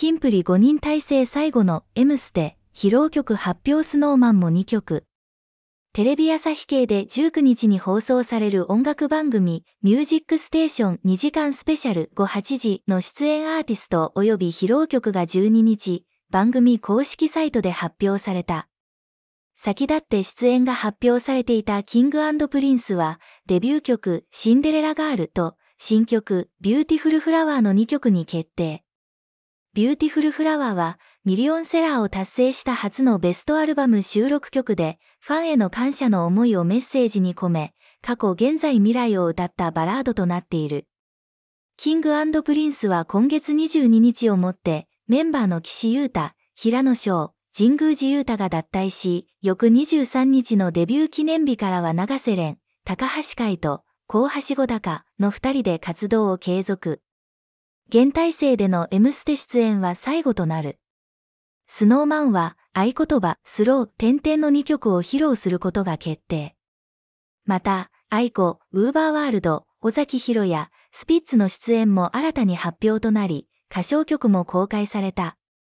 キンプリ5人体制最後の M ステ、披露曲発表スノーマンも2曲。テレビ朝日系で19日に放送される音楽番組、ミュージックステーション2時間スペシャル5、8時の出演アーティスト及び披露曲が12日、番組公式サイトで発表された。先立って出演が発表されていたキングプリンスは、デビュー曲、シンデレラガールと、新曲、ビューティフルフラワーの2曲に決定。ビューティフルフラワーはミリオンセラーを達成した初のベストアルバム収録曲で、ファンへの感謝の思いをメッセージに込め、過去現在未来を歌ったバラードとなっている。キングプリンスは今月22日をもって、メンバーの岸優太、平野翔、神宮寺優太が脱退し、翌23日のデビュー記念日からは長瀬廉、高橋海と、高橋小高の2人で活動を継続。現体制での M ステ出演は最後となる。スノーマンは合言葉、スロー、点々の2曲を披露することが決定。また、愛子、ウーバーワールド、尾崎博也、スピッツの出演も新たに発表となり、歌唱曲も公開された。